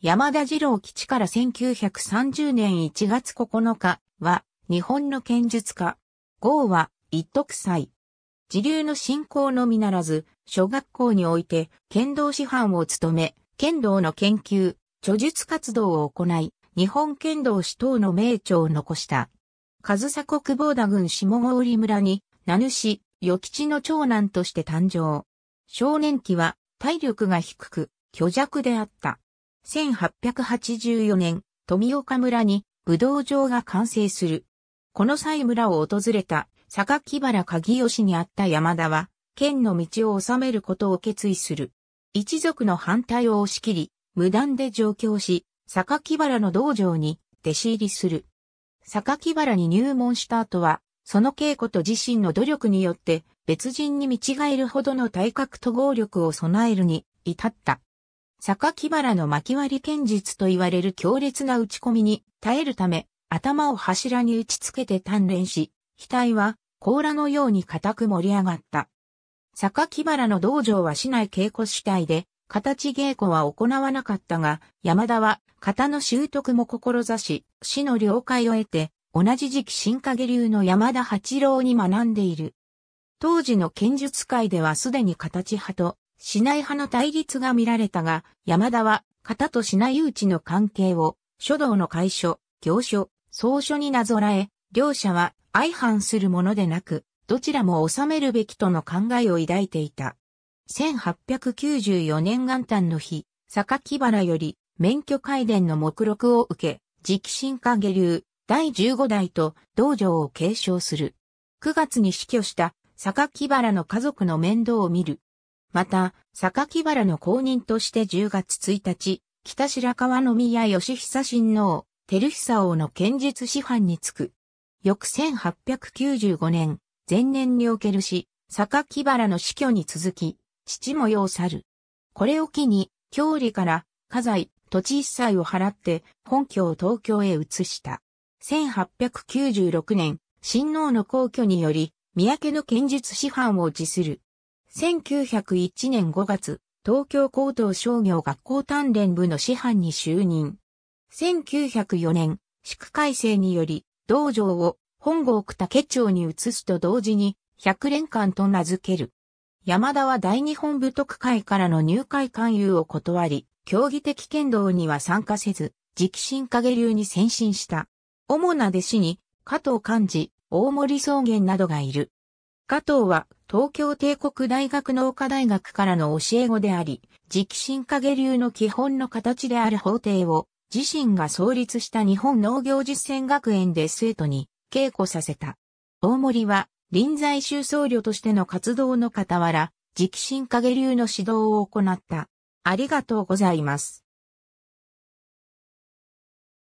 山田二郎基地から1930年1月9日は日本の剣術家。号は一徳祭。自流の信仰のみならず、小学校において剣道師範を務め、剣道の研究、著述活動を行い、日本剣道士等の名著を残した。和佐国防田郡下郡村に、名主、与吉の長男として誕生。少年期は体力が低く、虚弱であった。1884年、富岡村に武道場が完成する。この際村を訪れた榊原鍵義にあった山田は、剣の道を治めることを決意する。一族の反対を押し切り、無断で上京し、榊原の道場に弟子入りする。榊原に入門した後は、その稽古と自身の努力によって別人に見違えるほどの体格と合力を備えるに至った。榊原の巻割剣術と言われる強烈な打ち込みに耐えるため、頭を柱に打ちつけて鍛錬し、額は甲羅のように固く盛り上がった。榊原の道場は市内稽古主体で、形稽古は行わなかったが、山田は型の習得も志し、市の了解を得て、同じ時期新影流の山田八郎に学んでいる。当時の剣術界ではすでに形派と市内派の対立が見られたが、山田は、型と市内誘致の関係を、書道の会書、行書、草書になぞらえ、両者は相反するものでなく、どちらも収めるべきとの考えを抱いていた。1894年元旦の日、榊原より免許改伝の目録を受け、直進化下流第15代と道場を継承する。9月に死去した榊原の家族の面倒を見るまた、木原の後任として10月1日、北白川宮義久親王、照久王の剣術師範につく。翌1895年、前年におけるし、木原の死去に続き、父も要去る。これを機に、郷里から、家財、土地一切を払って、本拠を東京へ移した。1896年、親王の皇居により、三宅の剣術師範を辞する。1901年5月、東京高等商業学校鍛錬部の師範に就任。1904年、宿改正により、道場を本郷区竹町に移すと同時に、百連館と名付ける。山田は大日本部徳会からの入会勧誘を断り、競技的剣道には参加せず、直進影流に先進した。主な弟子に、加藤幹事、大森草原などがいる。加藤は東京帝国大学農科大学からの教え子であり、直進影流の基本の形である法廷を自身が創立した日本農業実践学園で生徒に稽古させた。大森は臨済宗僧侶としての活動の傍ら、直進影流の指導を行った。ありがとうございます。